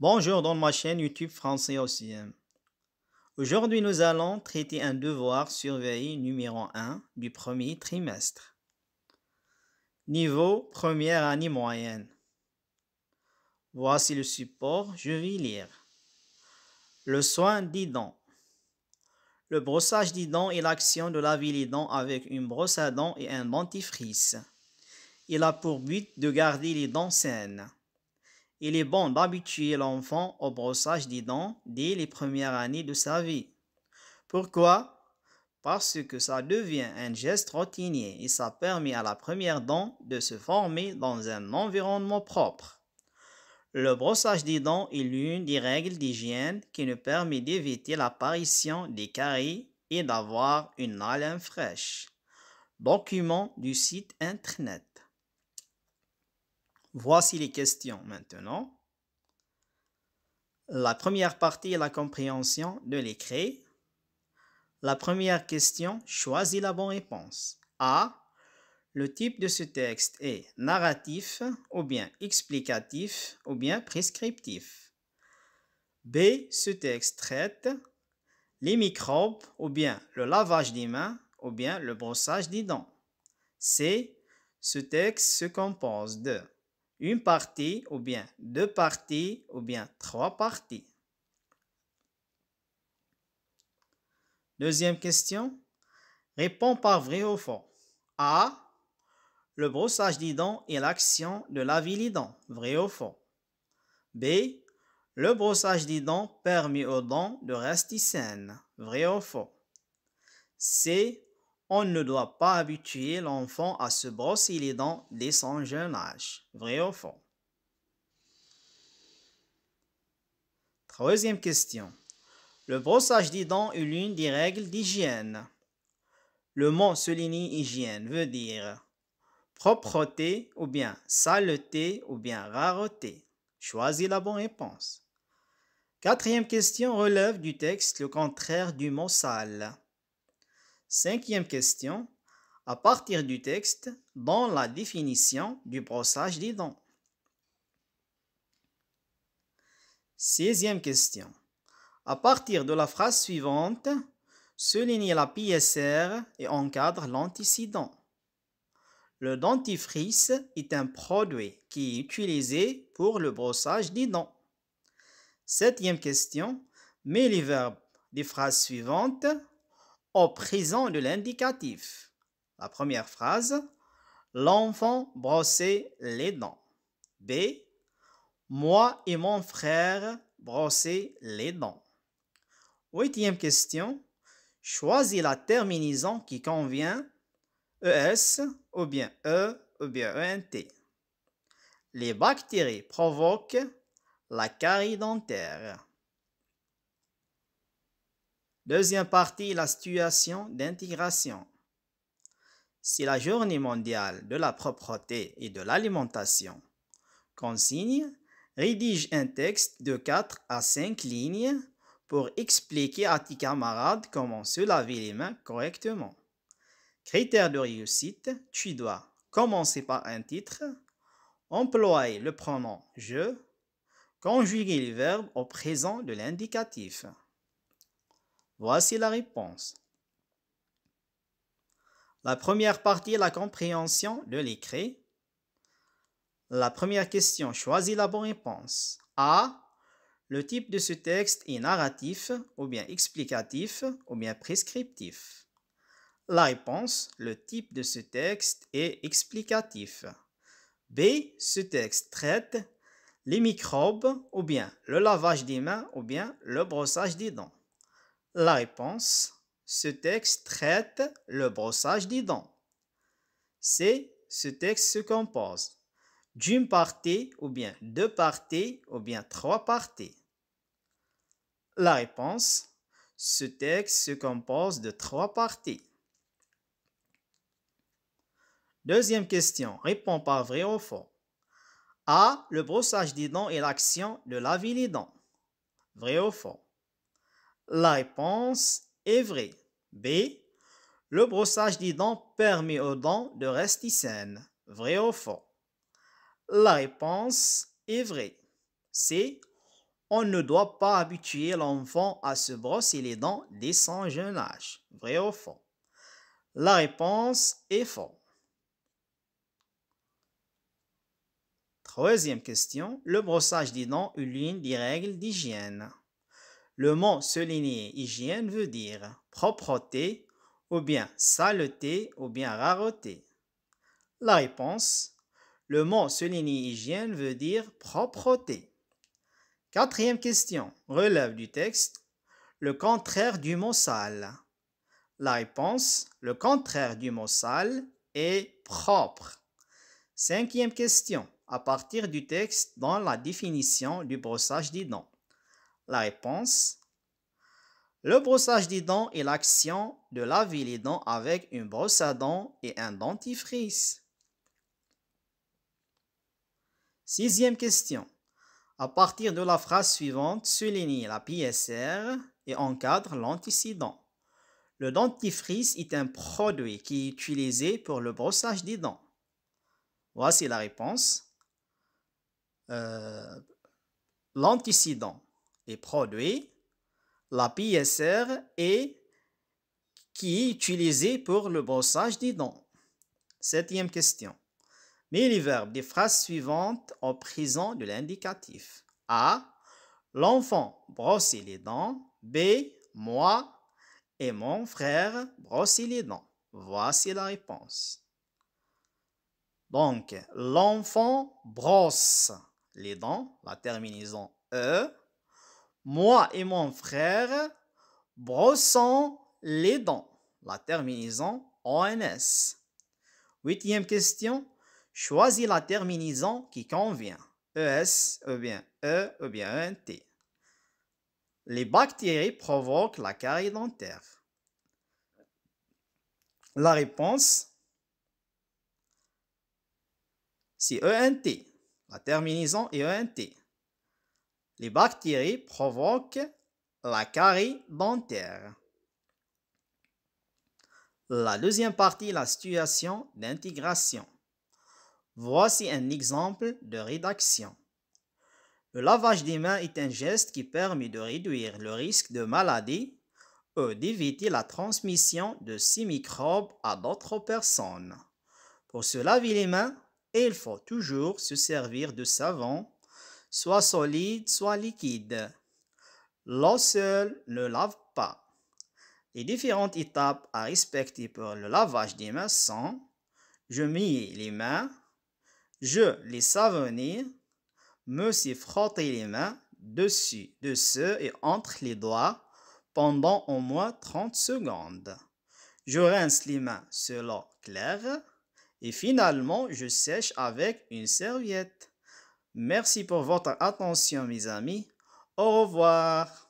Bonjour dans ma chaîne YouTube français OCM. Aujourd'hui, nous allons traiter un devoir surveillé numéro 1 du premier trimestre. Niveau première année moyenne. Voici le support, je vais lire. Le soin des dents. Le brossage des dents est l'action de laver les dents avec une brosse à dents et un dentifrice. Il a pour but de garder les dents saines il est bon d'habituer l'enfant au brossage des dents dès les premières années de sa vie. Pourquoi Parce que ça devient un geste routinier et ça permet à la première dent de se former dans un environnement propre. Le brossage des dents est l'une des règles d'hygiène qui nous permet d'éviter l'apparition des caries et d'avoir une haleine fraîche. Document du site internet. Voici les questions maintenant. La première partie est la compréhension de l'écrit. La première question, choisis la bonne réponse. A. Le type de ce texte est narratif ou bien explicatif ou bien prescriptif. B. Ce texte traite les microbes ou bien le lavage des mains ou bien le brossage des dents. C. Ce texte se compose de une partie ou bien deux parties ou bien trois parties. Deuxième question. Réponds par vrai ou faux. A. Le brossage des dents est l'action de laver les dents. Vrai ou faux. B. Le brossage des dents permet aux dents de rester saines. Vrai ou faux. C on ne doit pas habituer l'enfant à se brosser les dents dès son jeune âge. Vrai ou faux Troisième question. Le brossage des dents est l'une des règles d'hygiène. Le mot souligné hygiène veut dire propreté ou bien saleté ou bien rareté. Choisis la bonne réponse. Quatrième question relève du texte le contraire du mot sale. Cinquième question. À partir du texte, dans la définition du brossage des dents. Sixième question. À partir de la phrase suivante, soulignez la PSR et encadre l'antécédent. Le dentifrice est un produit qui est utilisé pour le brossage des dents. Septième question. Mets les verbes des phrases suivantes au présent de l'indicatif. La première phrase, l'enfant brossait les dents. B, moi et mon frère brossaient les dents. Huitième question, choisis la terminaison qui convient, ES ou bien E ou bien ENT. Les bactéries provoquent la carie dentaire. Deuxième partie, la situation d'intégration. C'est la journée mondiale de la propreté et de l'alimentation consigne, rédige un texte de 4 à 5 lignes pour expliquer à tes camarades comment se laver les mains correctement. Critère de réussite, tu dois commencer par un titre, employer le pronom je, conjuguer le verbe au présent de l'indicatif. Voici la réponse. La première partie est la compréhension de l'écrit. La première question, choisis la bonne réponse. A. Le type de ce texte est narratif ou bien explicatif ou bien prescriptif. La réponse, le type de ce texte est explicatif. B. Ce texte traite les microbes ou bien le lavage des mains ou bien le brossage des dents. La réponse, ce texte traite le brossage des dents. C'est ce texte se compose d'une partie ou bien deux parties ou bien trois parties. La réponse, ce texte se compose de trois parties. Deuxième question, réponds par vrai ou faux. A. Le brossage des dents est l'action de laver des dents. Vrai ou faux la réponse est vraie. B. Le brossage des dents permet aux dents de rester saines. Vrai ou faux La réponse est vraie. C. On ne doit pas habituer l'enfant à se brosser les dents dès son jeune âge. Vrai ou faux La réponse est faux. Troisième question. Le brossage des dents est l'une des règles d'hygiène. Le mot souligné hygiène veut dire propreté ou bien saleté ou bien rareté. La réponse, le mot souligné hygiène veut dire propreté. Quatrième question, relève du texte, le contraire du mot sale. La réponse, le contraire du mot sale est propre. Cinquième question, à partir du texte dans la définition du brossage des dents. La réponse Le brossage des dents est l'action de laver les dents avec une brosse à dents et un dentifrice. Sixième question. À partir de la phrase suivante, soulignez la PSR et encadre l'antécédent. Le dentifrice est un produit qui est utilisé pour le brossage des dents. Voici la réponse. Euh, l'antécédent et produits, la PSR et qui est utilisée pour le brossage des dents. Septième question. Mets les verbes des phrases suivantes au présent de l'indicatif. A. L'enfant brosse les dents. B. Moi et mon frère brosse les dents. Voici la réponse. Donc, l'enfant brosse les dents, la terminaison E, moi et mon frère brossons les dents. La terminaison ONS. Huitième question. Choisis la terminaison qui convient. ES, ou bien E, ou bien ENT. Les bactéries provoquent la carie dentaire. La réponse, c'est ENT. La terminaison est ENT. Les bactéries provoquent la carie dentaire. La deuxième partie, la situation d'intégration. Voici un exemple de rédaction. Le lavage des mains est un geste qui permet de réduire le risque de maladie ou d'éviter la transmission de ces microbes à d'autres personnes. Pour se laver les mains, il faut toujours se servir de savon soit solide, soit liquide. L'eau seule ne lave pas. Les différentes étapes à respecter pour le lavage des mains sont je mets les mains, je les savonne, me suis frotté les mains dessus, dessus et entre les doigts pendant au moins 30 secondes. Je rince les mains l'eau claire et finalement je sèche avec une serviette. Merci pour votre attention, mes amis. Au revoir.